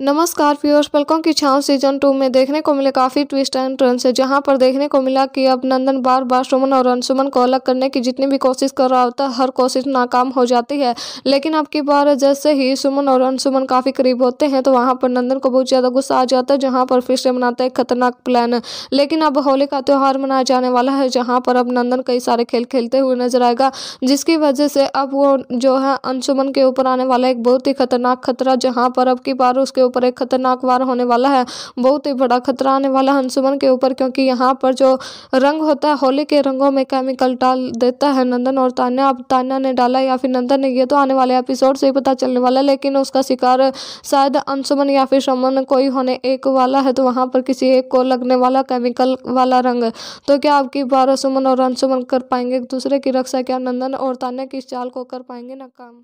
नमस्कार व्यूअर्स पलकों की छांव सीजन टू में देखने को मिले काफ़ी ट्विस्ट एंड ट्रेंड है जहां पर देखने को मिला कि अब नंदन बार बार सुमन और अनसुमन को अलग करने की जितनी भी कोशिश कर रहा होता है हर कोशिश नाकाम हो जाती है लेकिन अब की बार जैसे ही सुमन और अनसुमन काफ़ी करीब होते हैं तो वहां पर नंदन को बहुत ज़्यादा गुस्सा आ जाता है जहाँ पर फिर से मनाता है खतरनाक प्लान लेकिन अब होली का त्यौहार मनाया जाने वाला है जहाँ पर अब नंदन कई सारे खेल खेलते हुए नजर आएगा जिसकी वजह से अब वो जो है अनसुमन के ऊपर आने वाला एक बहुत ही खतरनाक खतरा जहाँ पर अब की बार उसके ऊपर एक खतरनाक वार होने वाला है बहुत ही बड़ा खतरा आने वाला है अंशुमन के ऊपर क्योंकि यहाँ पर जो रंग होता है होली के रंगों में केमिकल डाल देता है नंदन और तान्या अब तान्या ने डाला या फिर नंदन ने यह तो आने वाले एपिसोड से ही पता चलने वाला है लेकिन उसका शिकार शायद अंशुमन या फिर समन कोई होने एक वाला है तो वहाँ पर किसी एक को लगने वाला केमिकल वाला रंग तो क्या आपकी बार सुमन और अंशुमन कर पाएंगे एक दूसरे की रक्षा क्या नंदन और तान्या की चाल को कर पाएंगे ना काम